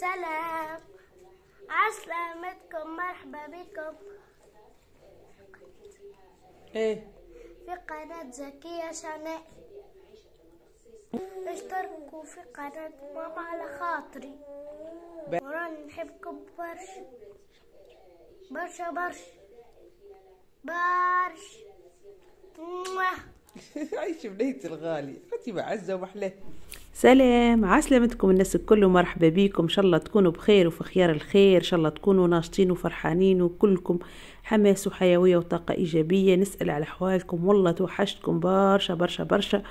سلام عسلامتكم مرحبا بكم ايه في قناة زكية شناء اشتركوا في قناة ماما على خاطري وراني ورانا نحبكم برشا برشا برشا برشا عايش بنيتي الغالية أنت معزة ومحلة سلام عسلامتكم الناس الكل ومرحبا بيكم ان شاء الله تكونوا بخير وفي خيار الخير ان شاء الله تكونوا ناشطين وفرحانين وكلكم حماس وحيويه وطاقه ايجابيه نسال على احوالكم والله توحشتكم برشا برشا برشا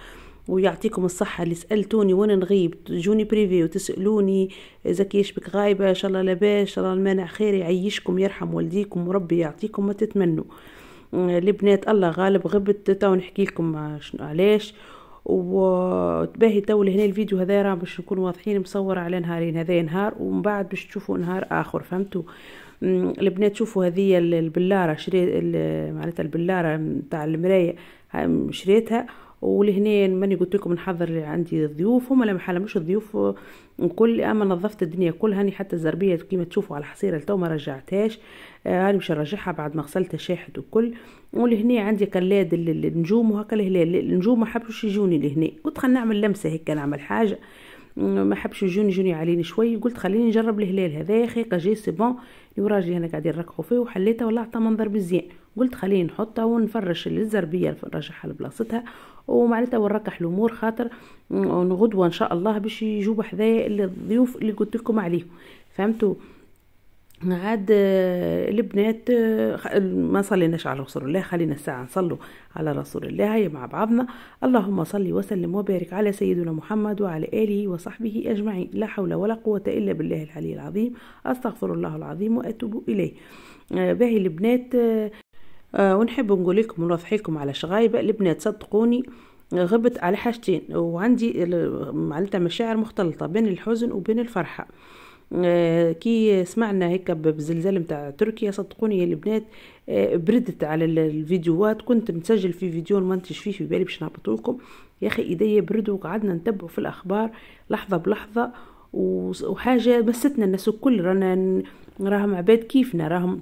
ويعطيكم الصحة اللي سألتوني وانا نغيب تجوني بريفي وتسألوني إذا كيش بك غايبة إن شاء الله لاباس إن شاء الله المانع خير يعيشكم يرحم والديكم وربي يعطيكم ما تتمنوا البنات الله غالب غبت تو نحكي لكم شنو علاش وتباهي تو لهنا الفيديو هذا راه باش نكون واضحين مصور على نهارين هذا نهار ومن بعد باش تشوفوا نهار اخر فهمتوا البنات شوفوا هذه البلاره شريت معناتها البلاره نتاع المرايه شريتها ولهنا ماني قلت لكم نحضر عندي الضيوف هما لا محاله مش الضيوف الكل اما نظفت الدنيا كلها هاني حتى الزربيه كيما تشوفوا على الحصيره لتو ما رجعتهاش هاني آه، مش نرجعها بعد ما غسلتها شاحت وكل ولهنا عندي كلاد النجوم وهكا الهلال النجوم ما حبش يجوني لهنا قلت خلينا نعمل لمسه هيك نعمل حاجه ما حبش يجوني يجوني عليني شوي قلت خليني نجرب الهلال هذا يا اخي جي سي بون الوراجي هنا قاعدين يركحوا فيه وحليته والله عطى منظر مزيان قلت خليني نحطها ونفرش الزربيه نرجعها لبلاصتها ومعناتها ونركح الامور خاطر غدوه ان شاء الله باش يجوا حذايا الضيوف اللي قلت لكم عليهم فهمتوا عاد آه، البنات آه، ما صليناش على رسول الله خلينا الساعة نصلوا على رسول الله هيا مع بعضنا اللهم صل وسلم وبارك على سيدنا محمد وعلى آله وصحبه أجمعين لا حول ولا قوة إلا بالله العلي العظيم أستغفر الله العظيم وأتوب إليه آه، باهي البنات ونحب نقول لكم ونضحكم على شغايبة البنات صدقوني غبت على حاجتين وعندي معلتها مشاعر مختلطة بين الحزن وبين الفرحة آه، كي سمعنا هيك بزلزال متاع تركيا صدقوني يا البنات آه، بردت على الفيديوهات كنت مسجل في فيديو المنتج فيه في بالي باش نهبطوكم يا اخي ايديا بردوا وقعدنا نتبعوا في الاخبار لحظه بلحظه وحاجه مستنا الناس الكل رانا راهم عباد كيفنا راهم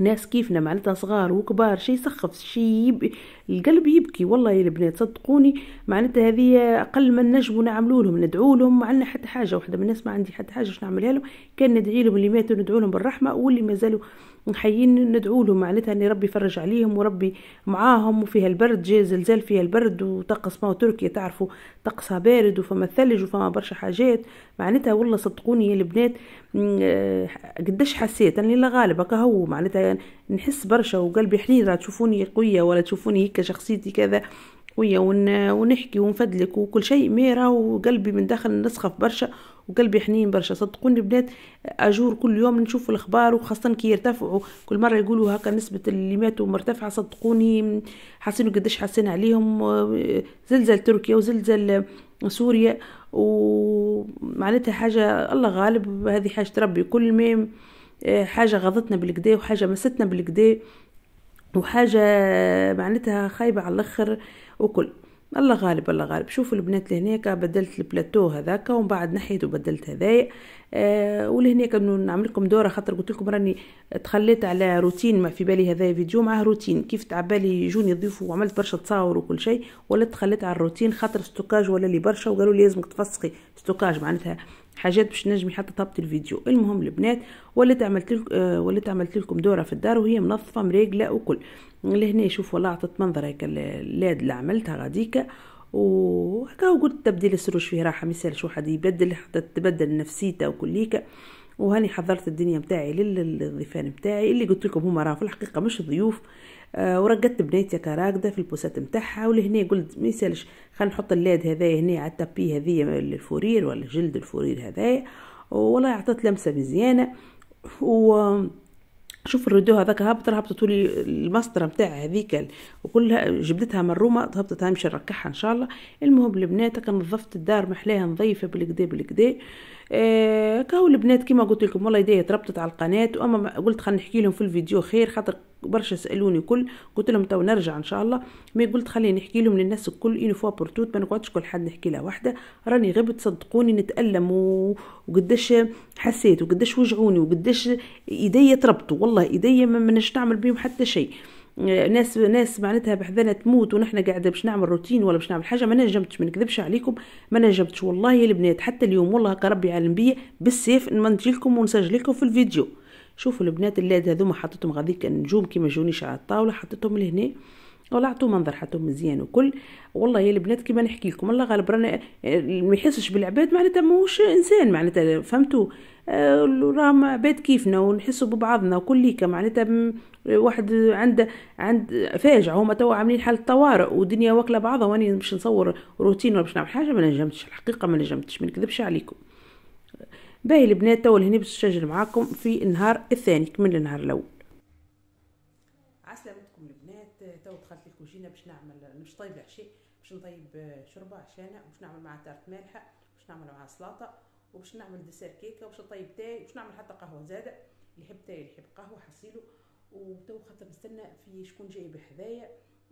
ناس كيفنا معناتها صغار وكبار شي يسخف شي يب... القلب يبكي والله يا البنات صدقوني معناتها هذه اقل ما نجمو نعملو لهم ندعو لهم ما عندنا حتى حاجه وحده من الناس ما عندي حتى حاجه باش نعملها لهم كان ندعي لهم اللي ماتوا ندعو لهم بالرحمه واللي مازالوا نحيين ندعو لهم معناتها ان ربي يفرج عليهم وربي معاهم وفيها البرد جاي زلزال فيها البرد وطقس ما تركيا تعرفوا طقسها بارد وفما الثلج وفما برشا حاجات معناتها والله صدقوني يا البنات آه، قداش حسيت اني لا غالب هكا هو معناتها يعني نحس برشا وقلبي حنين راه تشوفوني قويه ولا تشوفوني هيك شخصيتي كذا قويه ونحكي ونفدلك وكل شيء ميرا وقلبي من داخل نسخف برشا وقلبي حنين برشا صدقوني بنات اجور كل يوم نشوف الاخبار وخاصه كي يرتفعوا كل مره يقولوا هكا نسبه اللي ماتوا مرتفعه صدقوني حاسين قداش حاسين عليهم زلزال تركيا وزلزال سوريا ومعناتها حاجه الله غالب هذه حاجه ربي كل ما حاجه غضتنا بالكدا وحاجه مستنا بالكدا وحاجه معناتها خايبه على الاخر وكل الله غالب الله غالب شوفوا البنات لهناك بدلت البلاتو هذاك ومن بعد نحيت بدلت هذايا آه، ولهنا ولهنا نعمل لكم دوره خاطر قلت لكم راني تخليت على روتين ما في بالي هذا فيديو معاه روتين كيف تعبالي يجوني يضيفوا وعملت برشا تصاور وكل شيء ولا تخليت على الروتين خاطر ستوكاج ولا لي برشا وقالوا لي لازمك تفسقي ستوكاج معناتها حاجات باش نجمي حتى تهبطي الفيديو المهم البنات وليت عملت لكم آه، وليت عملت لكم دوره في الدار وهي منظفه مريقله وكل لهنا شوف والله عطت منظر هيك اللاد اللي عملتها غاديكا وهكا قلت تبديل السروج فيه راحه ما يسالش واحد يبدل حتى تبدل نفسيته وكليك وهاني حضرت الدنيا متاعي للضيفان متاعي اللي قلت لكم هما راه في الحقيقه مش ضيوف آه ورقدت بنيتي كراقدة في البوسات متاعها ولهنا قلت ما يسالش خلينا نحط اللاد هذايا هنا على التابي هذيا الفورير ولا جلد الفورير هذايا والله عطت لمسه مزيانه و شوف الردو هذاك هابط هبطت هبطته لي المسطره نتاع هذيك وكلها جبدتها من روما هبطت نمشي نركعها ان شاء الله المهم البنات نظفت الدار محلاها نظيفه بالكدا بالكدا آه، كاو البنات كما قلت لكم والله يديه تربطت على القناه واما قلت خلينا نحكي لهم في الفيديو خير خاطر برشا سالوني كل قلت لهم تو نرجع ان شاء الله مي قلت خليني نحكي لهم للناس الكل اون فوا بور ما نقعدش كل حد نحكي لها وحده راني غبت صدقوني نتالم و... وقداش حسيت وقداش وجعوني وقداش ايديا تربطوا والله ايديا ما منش نعمل بيهم حتى شيء آه، ناس ناس معناتها بحذنا تموت ونحن قاعده باش نعمل روتين ولا باش نعمل حاجه ما نجمتش ما نكذبش عليكم ما نجمتش والله يا البنات حتى اليوم والله هكا ربي عالم بيا بالسيف ما نجي لكم ونسجل لكم في الفيديو شوفوا البنات اللاد هذوما حطيتهم غاديك النجوم كيما جونيش على الطاوله حطيتهم لهنا والله منظر حطوه مزيان وكل والله يا البنات كيما نحكي لكم الله غالب رانا ما يحسش بالعباد معناتها ماهوش انسان معناتها فهمتوا آه، راهم عباد كيفنا ونحسوا ببعضنا وكليكا معناتها واحد عند عند فاجعه هما توا عاملين حاله طوارئ ودنيا واكله بعضها واني باش نصور روتين ولا باش نعمل حاجه ما نجمتش الحقيقه ما نجمتش ما نكذبش عليكم باهي البنات توا لهنا باش نسجل معاكم في النهار الثاني كمل النهار الاول عسلامتكم البنات تو دخلت الكوجينه باش نعمل مش طيب العشاء باش نطيب شوربه عشانا باش نعمل معها تارت مالحه باش نعمل معها سلطه وباش نعمل دسر كيكه وباش نطيب تاي باش نعمل حتى قهوه زاده اللي يحب تاي اللي يحب قهوه حصيله وتو خاطر نستنى في شكون جاي بحذايا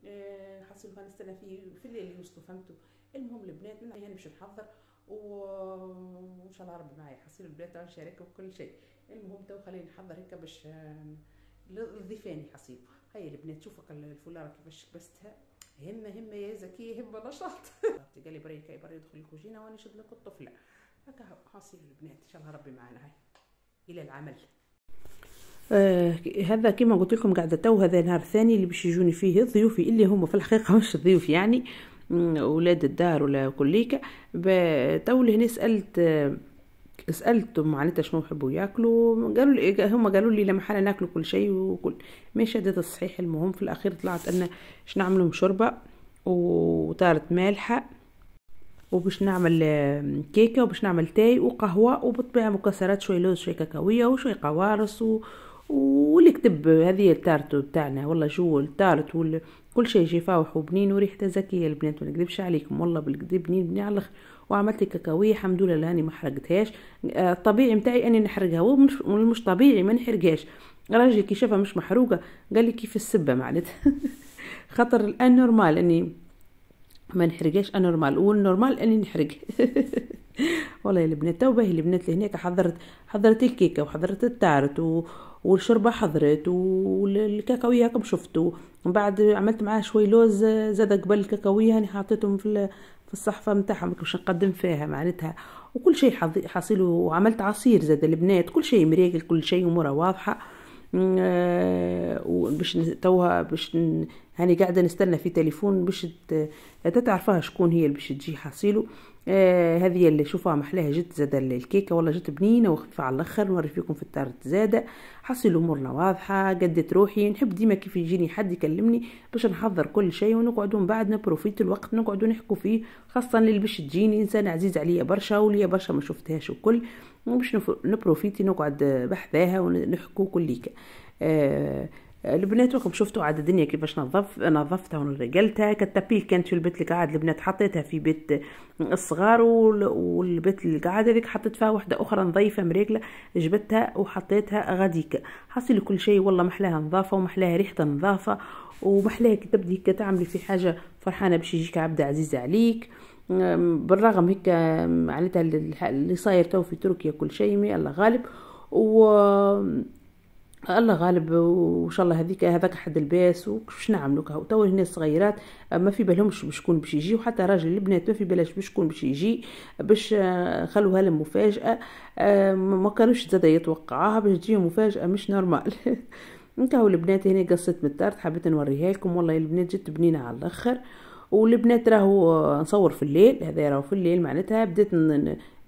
آه، حصيله نستنى في في الليل يوصلوا فهمتوا المهم البنات من هنا باش نحضر وان شاء الله ربي معايا حصير البنات نشاركوا كل شيء المهم تو خليني نحضر هكا باش لضيفاني حصير هيا البنات شوفوا الفولاره كيفاش كبستها همه همه يا زكيه همه نشاط قال لي بري كي بري يدخل الكوجينه وانا نشد لك الطفله هكا حصير البنات ان شاء الله ربي معانا هاي الى العمل آه هذا كما قلت لكم قاعده تو هذا نهار ثاني اللي باش يجوني فيه ضيوفي اللي هما في الحقيقه مش ضيوف يعني ولاد الدار ولا كليك تو هنا سالت سالتهم معناتها شنو يحبوا ياكلوا قالوا لي هما قالوا لي لما حنا ناكلوا كل شيء وكل ماشي هذا الصحيح المهم في الاخير طلعت ان باش نعملهم شوربه وطارت مالحه وباش نعمل كيكه وباش نعمل تاي وقهوه وبالطبيعه مكسرات شويه لوز شويه كاكاويه وشويه قوارص و... كتب هذه التارت بتاعنا والله شو التارت وال... كل شيء شفاوح وبنين وريحته زكيه البنات ما نكذبش عليكم والله بالكذب بنين بنين على الاخر وعملت لي كاكاويه الحمد لله لاني ما حرقتهاش آه، الطبيعي متاعي اني نحرقها ومش طبيعي ما نحرقهاش راجلي كي شافها مش محروقه قال لي كيف السبه معناتها خاطر الان نورمال اني ما نحرقهاش انورمال والنورمال اني نحرق والله يا البنات تو باهي البنات اللي هناك حضرت حضرت الكيكه وحضرت التارت و... والشربه حضرت والكاكاويه راكم شفتوا من بعد عملت معاه شوي لوز زاد قبل الكاكاويه هاني يعني حطيتهم في في الصحفه نتاعهم باش نقدم فيها معناتها وكل شيء حصيل وعملت عصير زاد البنات كل شيء مريقل كل شيء اموره واضحه آه، وباش توها باش هاني يعني قاعده نستنى في تليفون باش تتعرفها شكون هي اللي باش تجي حاصيله آه هذه اللي شوفها محلاها جت زاد الكيكه والله جت بنينه وخفيفه على الاخر نوري فيكم في الدار زاده حصل امورنا واضحه قدت روحي نحب ديما كيف يجيني حد يكلمني باش نحضر كل شيء ونقعدوا من بعد نبروفيت الوقت نقعدوا نحكوا فيه خاصه اللي باش تجيني انسانه عزيز عليا برشا وليا برشا ما شفتهاش وكل باش نبروفيتي نقعد بحذاها ونحكو كليكا آه البنات راكم شفتوا عاد الدنيا كيفاش نظف نظفتها ونرجلتها كالتابيل كانت في البيت القعاد البنات حطيتها في بيت الصغار والبيت القعاد هذيك حطيت فيها وحده اخرى نظيفه مريقله جبتها وحطيتها غاديك حاصل كل شيء والله محلاها نظافه ومحلاها ريحه نظافه ومحلاها كي تبدي كتعملي تعملي في حاجه فرحانه باش يجيك عبد عزيز عليك بالرغم هيك معناتها اللي صاير تو في تركيا كل شيء الله غالب و الله غالب وان شاء الله هذيك هذاك حد الباس وش نعملوا كهو تو هنا الصغيرات ما في بالهمش بشكون باش يجي وحتى راجل البنات ما في بالهمش بشكون باش يجي باش خلوها لهم مفاجاه آه، ما كانوش زاده يتوقعوها باش تجي مفاجاه مش نورمال نكهو البنات هنا قصت من الطرد حبيت نوريها لكم والله البنات جت بنينه على الاخر والبنات راهو نصور في الليل هذا راهو في الليل معناتها بديت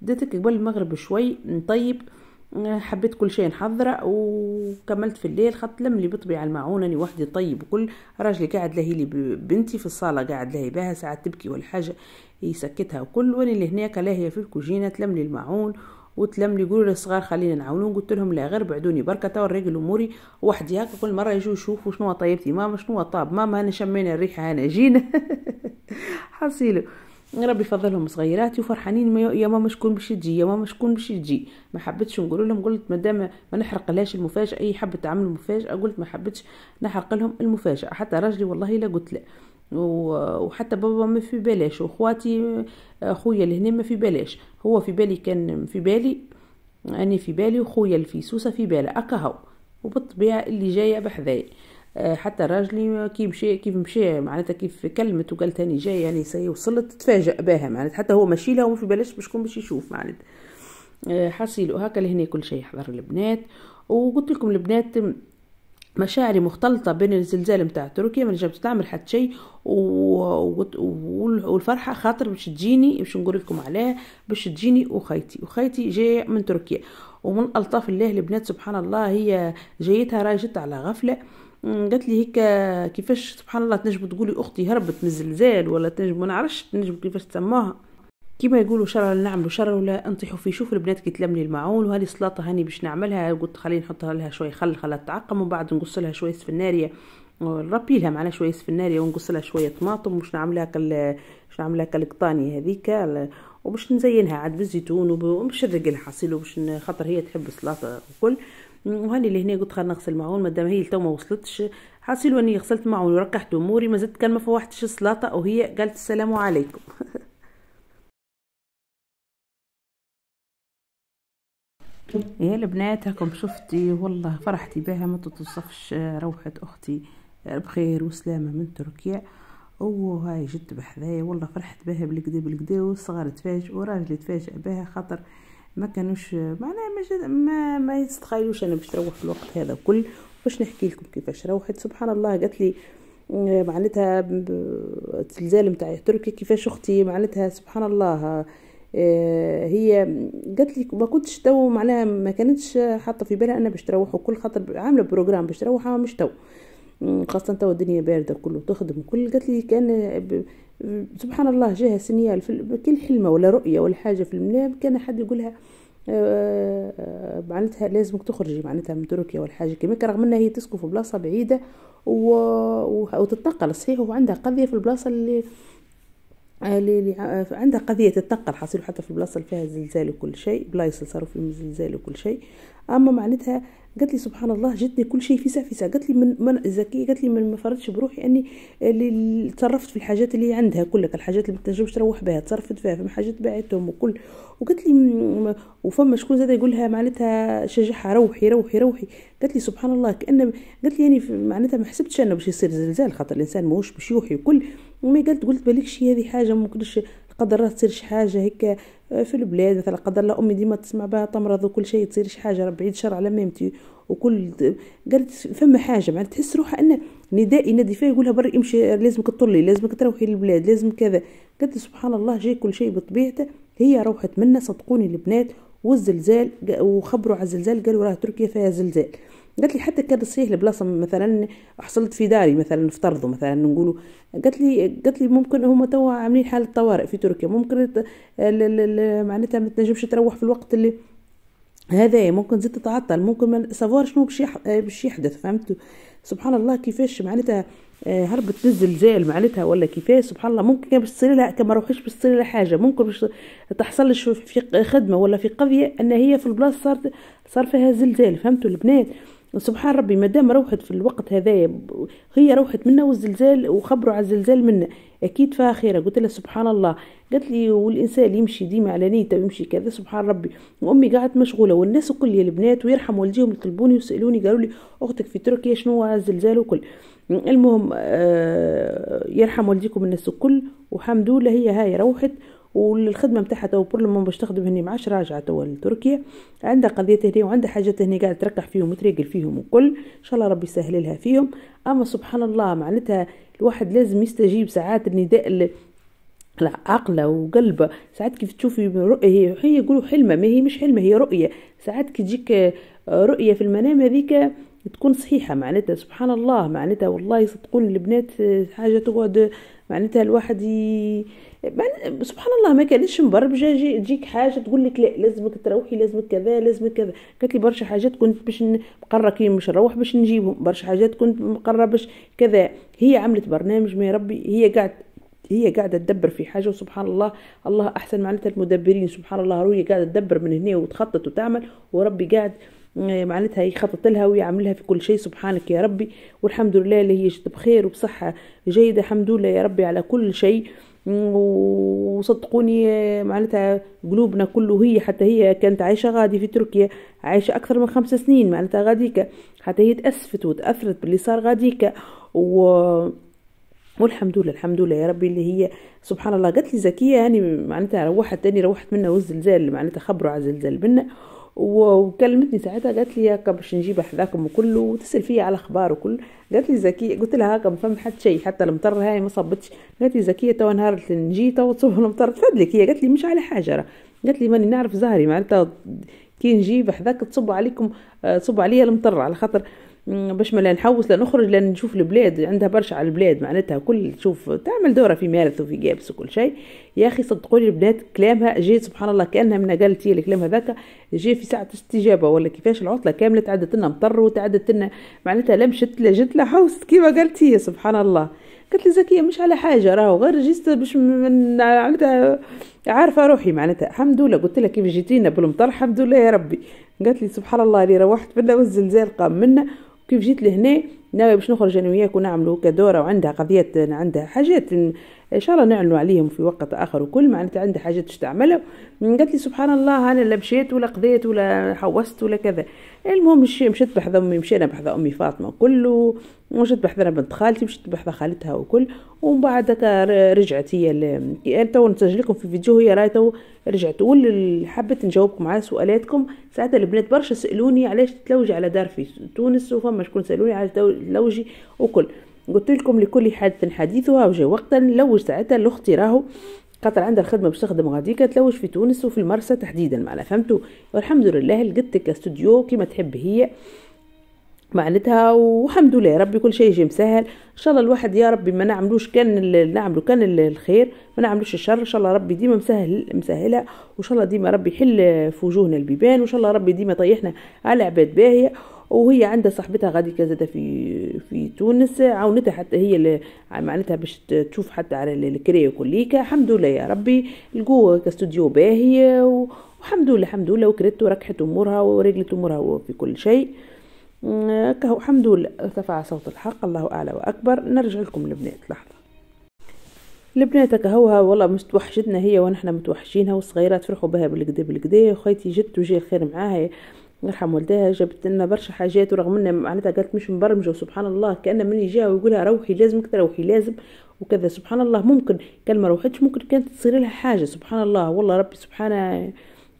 بدات قبل المغرب شوي نطيب حبيت كل شيء نحضره وكملت في الليل خط لم لي بطبيعه المعونه وحدي طيب وكل راجلي قاعد لهي لي بنتي في الصاله قاعد لهي بها ساعات تبكي ولا حاجه يسكتها وكل وانا اللي هناك لاهيه في الكوجينه تلم لي المعون وتلم لي يقولوا للصغار خلينا نعاونهم قلت لهم لا غير بعدوني بركه توا نريقل اموري وحدي هكا كل مره يجوا يشوفوا شنو طيبتي ماما شنو طاب ماما انا شمينا الريحه انا جينا حصيله ربي فضلهم صغيراتي وفرحانين يا ماما شكون باش تجي يا ماما شكون باش تجي ما حبيتش نقول لهم قلت مادام ما نحرقلهاش المفاجاه اي حبت تعمل مفاجاه قلت ما حبيتش نحرق لهم المفاجاه حتى راجلي والله لا قلت له وحتى بابا ما في بلاش واخواتي خويا لهنا ما في بلاش هو في بالي كان في بالي اني في بالي وخويا الفيسوسه في باله اكهو وبالطبيعه اللي جايه بحذايا آه، حتى راجلي كي مشى كيف مشى معناتها كيف كلمت وقال هاني جاي يعني سي وصلت تفاجأ بها معناتها حتى هو ماشي لها وفي في باش يكون باش يشوف معناتها آه، حصيله هكا لهنا كل شيء حضر البنات وقلت لكم البنات مشاعري مختلطة بين الزلزال نتاع تركيا ما نجمتش تعمل حتى شيء والفرحة خاطر باش تجيني باش نقول لكم عليها باش تجيني وخيتي وخيتي جاية من تركيا ومن ألطاف الله البنات سبحان الله هي جايتها راجت على غفلة قالت لي هيك كيفاش سبحان الله تنجم تقولي اختي هربت من الزلزال ولا ما نعرفش تنجم كيفاش تسموها كيما يقولوا شر نعمل شر ولا انطيحوا في شوف البنات كي تلملي المعون وهذه صلاطه هاني باش نعملها قلت خليني نحطها لها شويه خل خلات تعقم ومن بعد نقص لها شويه سفناريه نربي لها معنا شويه سفناريه ونقص لها شويه طماطم باش نعملها كل باش نعملها كالقطاني هذيك وباش نزينها عاد بالزيتون وباش نرقلها حصيل وباش خاطر هي تحب السلطه وكل وهاني اللي هنا قلت خلينا نغسل المعون مادام هي تو ما وصلتش حاصل اني غسلت المعون وركحت اموري مازلت كان ما فوحتش السلاطه وهي قالت السلام عليكم يا البنات هاكم شفتي والله فرحتي بها ما تتوصفش روحة اختي بخير وسلامة من تركيا وهاي جت بحذايا والله فرحت بها بالكدا بالكدا والصغار تفاجئ وراجلي تفاجئ بها خاطر ما كانوش معناها ما, ما, ما يستخيلوش انا باش تروح في الوقت هذا كل باش نحكي لكم كيفاش روحت سبحان الله قالت لي معناتها الزلزال نتاع تركيا كيفاش اختي معناتها سبحان الله أه، هي قالت لي ما كنتش تو معناها ما كانتش حاطه في بالها انا باش تروح وكل خاطر عامله بروجرام باش تروح مش تو خاصه تو الدنيا بارده كله تخدم كل قالت لي كان سبحان الله جاها سنيال في كل حلمة ولا رؤية ولا حاجة في المنام كان حد يقولها آه، آه، معناتها لازمك تخرجي معناتها من تركيا ولا حاجة كيما رغم انها هي تسكن في بلاصة بعيدة وتتنقل صحيح وعندها قضية في البلاصة اللي آه، اللي عندها قضية تتنقل حصيلو حتى في البلاصة اللي فيها زلزال وكل شيء بلايص صاروا فيهم زلزال وكل شيء أما معناتها قالت لي سبحان الله جتني كل شيء فيسع فيسع قالت لي من, من ذكيه قالت لي من ما فرضتش بروحي اني اللي تصرفت في الحاجات اللي عندها كلك الحاجات اللي ما تنجمش تروح بها تصرفت فيها في حاجات باعتهم وكل وقالت لي وفما شكون زاد يقولها معناتها شجعها روحي روحي روحي قالت لي سبحان الله كان قالت لي يعني معناتها ما حسبتش انا باش يصير زلزال خاطر الانسان ماهوش باش يوحي وكل ومي قالت قلت بالك شي هذه حاجه ممكنش قدرات تصير شي حاجه هيك آه، في البلاد مثلا قدر الله امي ديما تسمع بها تمرض وكل شيء تصير شي حاجه بعيد شر على ميمتي وكل قالت فما حاجه معناتها تحس روحها ان نداء ينادي فيها يقولها بري امشي لازمك تطلي لازمك تروحي للبلاد لازم كذا قالت سبحان الله جاي كل شيء بطبيعته هي روحت منا صدقوني البنات والزلزال وخبروا على الزلزال قالوا راه تركيا فيها زلزال قالت لي حتى كان تصحيح لبلاصه مثلا حصلت في داري مثلا نفترضوا مثلا نقولوا قالت لي قالت لي ممكن هم توا عاملين حاله طوارئ في تركيا ممكن معناتها ما تنجمش تروح في الوقت اللي هذا ممكن زدت تتعطل ممكن ما سافوار شنو باش باش يحدث فهمت سبحان الله كيفاش معناتها آه، هربت للزلزال معناتها ولا كيفاش سبحان الله ممكن كان باش تصير لها كما روحش باش تصير لها حاجه ممكن باش تحصلش في خدمه ولا في قضيه ان هي في البلاصه صارت صار فيها زلزال فهمتوا البنات سبحان ربي ما دام روحت في الوقت هذايا هي روحت منا والزلزال وخبروا على الزلزال منا اكيد فيها خيره قلت لها سبحان الله قالت لي والانسان يمشي ديما على نيته ويمشي كذا سبحان ربي وامي قعدت مشغوله والناس الكل يا البنات ويرحم والديهم يطلبوني ويسالوني قالوا لي اختك في تركيا شنو هو الزلزال وكل المهم آه يرحم والديكم الناس الكل والحمد لله هي هاي روحت والخدمه نتاعها تو بورلمان باش تخدم هني معاش راجعه توا لتركيا عندها قضيه هني وعندها حاجات هني قاعده تركح فيهم وتريقل فيهم وكل ان شاء الله ربي يسهل لها فيهم اما سبحان الله معناتها الواحد لازم يستجيب ساعات النداء عقله وقلبه ساعات كيف تشوفي رؤية هي هي يقولوا حلمه ما هي مش حلمه هي رؤيه ساعات كي تجيك رؤيه في المنام هذيك تكون صحيحه معناتها سبحان الله معناتها والله صدقون البنات حاجه تقعد معناتها الواحد ي... سبحان الله ما كانتش مبرمجه تجيك حاجه تقول لك لا لازمك تروحي لازمك كذا لازمك كذا قالت لي برشا حاجات كنت باش مقرره كي مش نروح باش نجيبهم برشا حاجات كنت مقرره باش كذا هي عملت برنامج ما يا ربي هي قاعد هي قاعدة تدبر في حاجة وسبحان الله الله أحسن معناتها المدبرين سبحان الله روي قاعدة تدبر من هنا وتخطط وتعمل وربي قاعد آه، معناتها يخطط لها ويعملها في كل شيء سبحانك يا ربي والحمد لله اللي هي بخير وبصحة جيدة الحمد لله يا ربي على كل شيء وصدقوني معناتها قلوبنا كله هي حتى هي كانت عايشة غادي في تركيا عايشة أكثر من خمس سنين معناتها غاديكا حتى هي تأسفت وتأثرت باللي صار غاديكا و والحمد لله الحمد لله يا ربي اللي هي سبحان الله قالت لي زكيه يعني معناتها روحت تاني روحت منا والزلزال معناتها خبروا على الزلزال منا وكلمتني ساعتها قالت لي هكا باش نجيب حذاكم وكله وتسال فيا على اخبار وكل قالت لي زكيه قلت لها هكا ما فهم حد شيء حتى المطر هاي ما صبتش قالت لي زكيه تو نهار نجي تو تصب المطر تفدلك هي قالت لي مش على حاجه راه قالت لي ماني نعرف زهري معناتها كي نجيب حذاك تصب عليكم آه، تصب عليا المطر على خاطر باش ما لا نحوس لا نخرج لا نشوف البلاد عندها برشا على البلاد معناتها كل تشوف تعمل دوره في مارث وفي جابس وكل شيء يا اخي صدقوني البنات كلامها جاي سبحان الله كانها من قالت الكلام هذاك جاي في ساعه استجابه ولا كيفاش العطله كامله تعدت لنا مطر وتعدت لنا معناتها لمشت لا جت لا حوس كيما قالت هي سبحان الله قالت لي زكيه مش على حاجه راهو غير جيت باش من معناتها عارفه روحي معناتها الحمد لله قلت لها كيف جيتينا بالمطر الحمد لله يا ربي قالت لي سبحان الله اللي روحت بالله والزلزال قام منا كيف جيت لهنا ناوي باش نخرج انا وياك ونعملوا كدوره وعندها قضيه عندها حاجات ان شاء الله نعلنوا عليهم في وقت اخر وكل معناتها عندها حاجه تستعملها قالت لي سبحان الله انا لا مشيت ولا قضيت ولا حوست ولا كذا المهم مشيت بحذا امي مشينا بحذا امي فاطمه كله ومشيت بحذا بنت خالتي مشيت بحذا خالتها وكل ومن بعد رجعت هي ل... يعني تو نسجل لكم في فيديو هي راهي تو رجعت تقول حبيت نجاوبكم على سؤالاتكم ساعتها البنات برشا سالوني علاش تلوجي على دار في تونس وفما شكون سالوني على تلوجي وكل قلت لكم لكل حادث حديثها وجا وقتا نلوج ساعتها لاختي راهو خاطر عندها الخدمه باش تخدم غاديكا تلوج في تونس وفي المرسى تحديدا معنا فهمتوا والحمد لله لقيتك استوديو كيما تحب هي معناتها والحمد لله ربي كل شيء يجي مسهل ان شاء الله الواحد يا ربي ما نعملوش كان نعملو كان الخير ما نعملوش الشر ان شاء الله ربي ديما مسهل مسهله وان شاء الله ديما ربي يحل في وجوهنا البيبان وان شاء الله ربي ديما طيحنا على عباد باهيه وهي عندها صاحبتها غادي كذا في في تونس عاونتها حتى هي اللي معناتها باش تشوف حتى على الكري كليكا الحمد لله يا ربي لقوا كاستوديو باهي والحمد لله الحمد لله وكرت وركحت امورها ورجلت امورها في كل شيء أمم، كهو الحمد لله ارتفع صوت الحق الله اعلى واكبر نرجع لكم لبنات لحظه البنات كهوها والله مش توحشتنا هي ونحنا متوحشينها والصغيرات فرحوا بها بالقدي بالقدي وخيتي جت وجا الخير معاها يرحم والدها جابت لنا برشا حاجات ورغم ان معناتها قالت مش مبرمجه وسبحان الله كان من يجيها ويقولها روحي لازمك تروحي لازم وكذا سبحان الله ممكن كان ما روحتش ممكن كانت تصير لها حاجه سبحان الله والله ربي سبحانه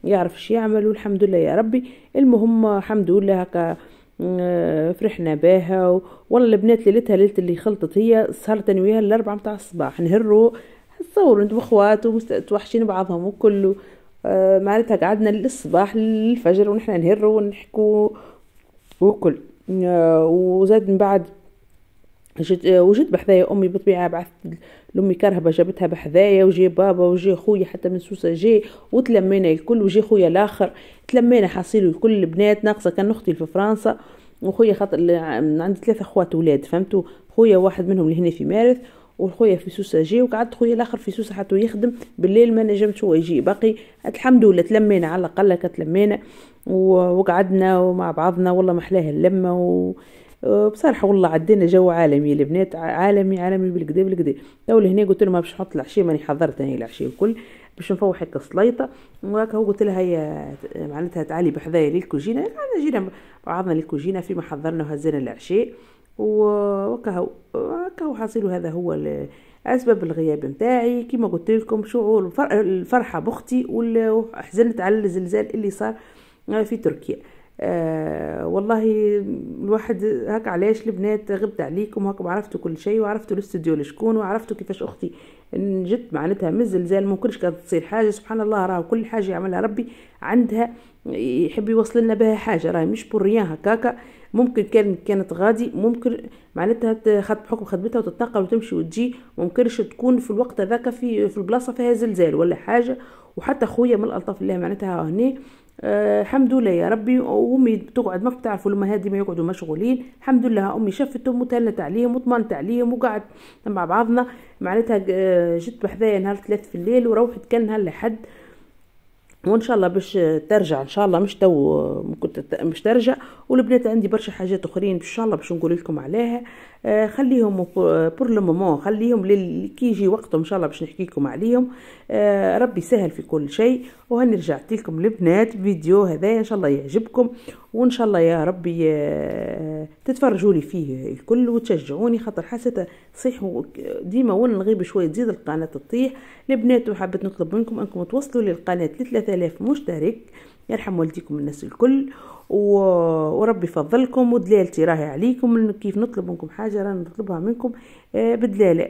يعرف ايش يعمل والحمد لله يا ربي المهم الحمد لله هكا آه، فرحنا بها والله البنات ليلتها ليله اللي خلطت هي سهرت انا وياها الاربعه متاع الصباح نهروا تصوروا انتم اخوات وتوحشين بعضهم وكله آه، معناتها قعدنا للصباح للفجر ونحنا نهروا ونحكوا وكل آه، وزاد من بعد جد آه، وجد بحذايا امي بالطبيعه بعثت لامي كرهبه جابتها بحذايا وجي بابا وجي خويا حتى من سوسه جي وتلمينا الكل وجي خويا الاخر تلمينا حصيلو الكل البنات ناقصه كان اختي في فرنسا وخويا خاطر عندي ثلاثه اخوات ولاد فهمتوا خويا واحد منهم اللي هنا في مارث والخويا في سوسه جي وقعد خويا الاخر في سوسه حتى يخدم بالليل ما نجمش هو يجي باقي الحمد لله تلمينا على الاقل كتلمينا وقعدنا ومع بعضنا والله ما احلاها اللمه و... بصراحه والله عدينا جو عالمي البنات عالمي عالمي بالكدا بالكدا تو لهنا قلت لهم باش نحط العشيه ماني حضرت هي العشيه الكل باش نفوح هكا السليطه وهكا قلت لها هي معناتها تعالي بحذايا للكوجينه انا جينا بعضنا للكوجينه فيما حضرنا وهزينا العشيه وكهو كهو حاصل هذا هو اسباب الغياب نتاعي كما قلت لكم شعور الفرحه باختي وحزنت على الزلزال اللي صار في تركيا آه والله الواحد هاك علاش البنات غبت عليكم هاك عرفتوا كل شيء وعرفتوا الاستوديو لشكون وعرفتوا كيفاش اختي جت معناتها من الزلزال ممكنش كانت تصير حاجه سبحان الله راه كل حاجه يعملها ربي عندها يحب يوصل لنا بها حاجه راه مش بوريان هكاكا آه ممكن كانت كانت غادي ممكن معناتها خدت بحكم خدمتها وتتنقل وتمشي وتجي ممكنش تكون في الوقت هذاك في في البلاصه فيها زلزال ولا حاجه وحتى خويا من الالطاف الله معناتها هني أه الحمد لله يا ربي وامي تقعد ما بتعرفوا الامهات ما يقعدوا مشغولين الحمد لله امي شفتهم وتهنت عليهم وطمنت عليهم وقعد مع بعضنا معناتها آه، جت بحذايا نهار ثلاث في الليل وروحت كان لحد وان شاء الله باش ترجع ان شاء الله مش تو مش ترجع والبنات عندي برشا حاجات اخرين ان شاء الله باش نقول لكم عليها آه، خليهم بور لو مومون خليهم كي يجي وقتهم ان شاء الله باش نحكيكم عليهم آه، ربي سهل في كل شيء وهني رجعت لكم البنات فيديو هذا ان شاء الله يعجبكم وان شاء الله يا ربي آه، تتفرجوا لي فيه الكل وتشجعوني خاطر حاسه تصيح ديما وين نغيب شويه تزيد القناه تطيح البنات وحبيت نطلب منكم انكم توصلوا للقناه ل 3000 مشترك يرحم والديكم الناس الكل وربي يفضلكم ودلالتي راهي عليكم كيف نطلب منكم حاجه راني نطلبها منكم آه، بدلاله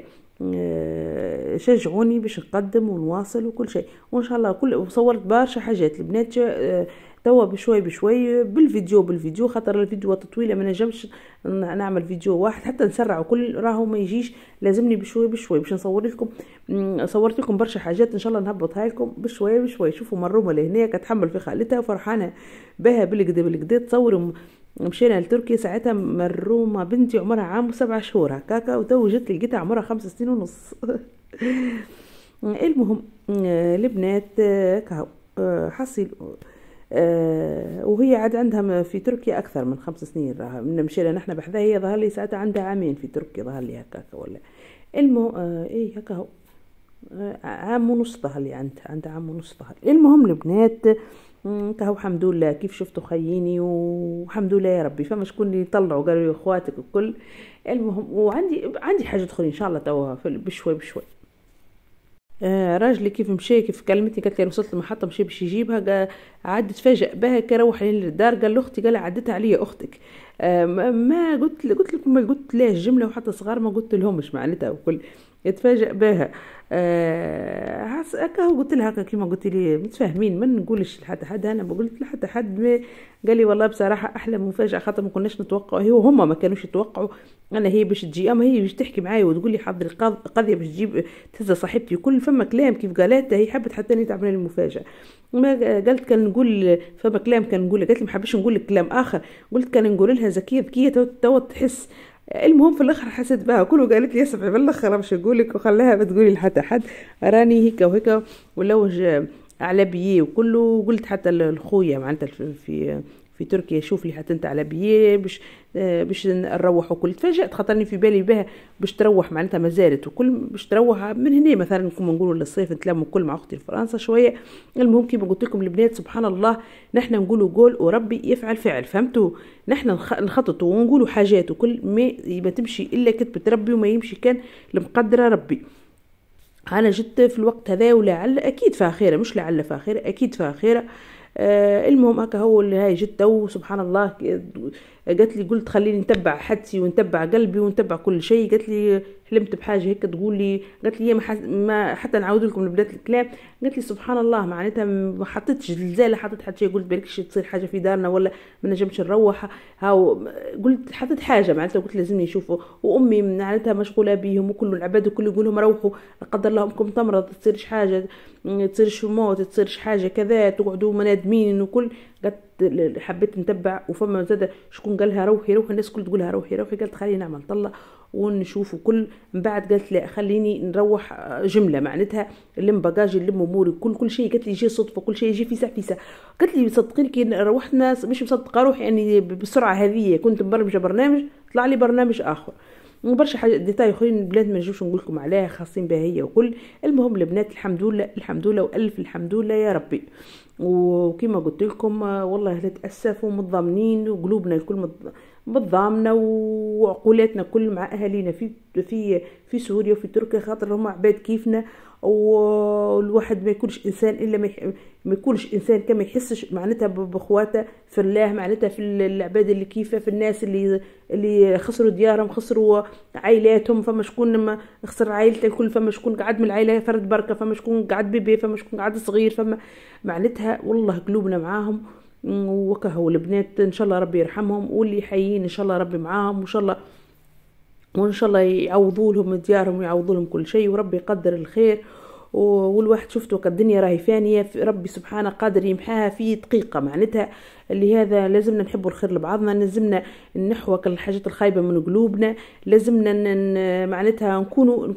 آه، شجعوني باش نقدم ونواصل وكل شيء وان شاء الله كل وصورت برشا حاجات البنات آه، توا بشوي بشوي بالفيديو بالفيديو خاطر الفيديو طويله ما نجمش نعمل فيديو واحد حتى نسرع وكل راهو ما يجيش لازمني بشوي بشوي باش نصور لكم صورت لكم برشا حاجات ان شاء الله نهبطها لكم بشوي بشوي شوفوا مرومه لهنا كتحمل في خالتها فرحانه بها بالقد بالقد تصوروا مشينا لتركيا ساعتها مرومه بنتي عمرها عام وسبع شهور هكاكا وتو جت لقيتها عمرها خمس سنين ونص المهم البنات آه، كهو آه، حصل آه، وهي عاد عندها في تركيا أكثر من خمس سنين راها من مشينا نحن بحذا هي ظهر لي ساعتها عندها عامين في تركيا ظهر لي هكاك ولا المهم آه، إيه هكا هو آه، عام ونص ظهر لي عندها عندها عام ونص ظهر المهم البنات كهو الحمد لله كيف شفتوا خييني والحمد لله يا ربي فما شكون اللي يطلعوا قالوا لي اخواتك الكل المهم وعندي عندي حاجه اخرى ان شاء الله توا بشوي بشوي آه، راجلي كيف مشى كيف كلمتني قالت لي وصلت المحطه مشى باش يجيبها عاد تفاجئ بها كي روح للدار قال لاختي قال عدتها عليا اختك آه، ما قلت قلت لكم قلت لا الجمله وحتى صغار ما قلت لهمش معناتها وكل يتفاجئ بها آه هكا قلت لها هكا كيما قلت لي متفاهمين ما نقولش لحتى حد انا ما قلت لحتى حد ما قال لي والله بصراحه احلى مفاجاه خاطر ما كناش نتوقع هي وهما ما كانوش يتوقعوا انا هي باش تجي اما هي باش تحكي معايا وتقول لي حاضر القضيه باش تجيب تهز صاحبتي وكل فما كلام كيف قالت هي حبت حتى اني تعمل المفاجاه ما قالت كان نقول فما كلام كان نقول قالت لي ما حبش نقول لك كلام اخر قلت كان نقول لها زكيه ذكيه تو تحس المهم في الاخر حسيت بها كله قالت لي اسمعي بالاخر مش نقولك وخليها ما تقولي لحتى حد راني هيك وهيك ولوج على بيي وكله قلت حتى لخويا معناتها في في تركيا شوف لي حتى انت على بيه باش آه، باش نروح وكل تفاجات خاطرني في بالي بها باش تروح معناتها ما زالت وكل باش تروح من هنا مثلا كما نقولوا للصيف نتلموا كل مع اختي فرنسا شويه المهم كيما قلت لكم البنات سبحان الله نحن نقولوا قول وربي يفعل فعل فهمتوا نحن نخططوا ونقولوا حاجات وكل ما ما تمشي الا كتبت ربي وما يمشي كان لمقدره ربي انا جت في الوقت هذا ولعل اكيد فيها خيره مش لعل فيها خيره اكيد فيها خيره آه، المهم هكا هو اللي هاي جت تو سبحان الله قالت لي قلت خليني نتبع حدسي ونتبع قلبي ونتبع كل شيء قالت لي حلمت بحاجه هيك تقول لي قالت لي ما حتى نعاود لكم لبدايه الكلام قالت لي سبحان الله معناتها ما حطيتش زلزال حطيت حتى شيء قلت بالكش تصير حاجه في دارنا ولا ما نجمش نروح هاو قلت حطيت حاجه معناتها قلت لازمني نشوفه وامي معناتها مشغوله بيهم وكل العباد وكل يقول لهم روحوا لا قدر الله امكم تمرض تصيرش حاجه تصير موت تصير حاجه كذا تقعدوا منادمين وكل قالت حبيت نتبع وفما زاد شكون قالها روحي روحي الناس كل تقولها روحي روحي قالت خليني نعمل طلة ونشوف كل من بعد قالت لا خليني نروح آه، جمله معناتها نلم باجاجي نلم اموري كل كل شيء قالت لي يجي صدفه كل شيء يجي فيسع فيسع قالت لي صدقيني كي روحنا مش مصدقه روحي يعني بالسرعه هذه كنت مبرمجه برنامج طلع لي برنامج اخر برشا حاجات ديتاي اخرين البنات ما نجمش نقول لكم عليها خاصين بها هي وكل المهم البنات الحمد لله الحمد لله والف الحمد لله يا ربي وكما قلت لكم والله نتاسف ومتضامنين وقلوبنا الكل متضامنه وعقولاتنا كل مع اهالينا في في في سوريا وفي تركيا خاطر هما عباد كيفنا والواحد ما يكونش انسان الا ما يكونش انسان كما يحسش معناتها بخواته في الله معناتها في العباد اللي كيفه في الناس اللي اللي خسروا ديارهم خسروا عائلاتهم فما شكون ما خسر عائلته الكل فما شكون قعد من العائله فرد بركه فما شكون قعد بيبي فما شكون قعد صغير فما معناتها والله قلوبنا معاهم وكهو البنات ان شاء الله ربي يرحمهم واللي حيين ان شاء الله ربي معاهم وان شاء الله وان شاء الله يعوضوا لهم ديارهم ويعوضوا لهم كل شيء وربي يقدر الخير والواحد قد الدنيا راهي فانية ربي سبحانه قادر يمحاها في دقيقة معناتها لهذا لازمنا نحب الخير لبعضنا لازمنا نحو الحاجات الخايبة من قلوبنا لازمنا معناتها نكونوا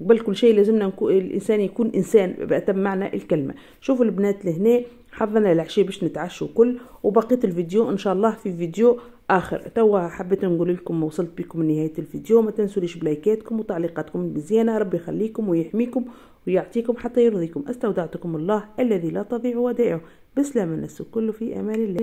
قبل كل شيء لازمنا نكون الإنسان يكون إنسان بأتم معنى الكلمة شوفوا البنات لهنا حضرنا العشاء باش نتعشوا كل وبقيه الفيديو ان شاء الله في فيديو اخر توا حبيت نقول لكم وصلت بكم لنهايه الفيديو ما تنسوليش بلايكاتكم وتعليقاتكم المزيانه ربي يخليكم ويحميكم ويعطيكم حتى يرضيكم استودعتكم الله الذي لا تضيع ودائعه بسلام الناس كله في امان الله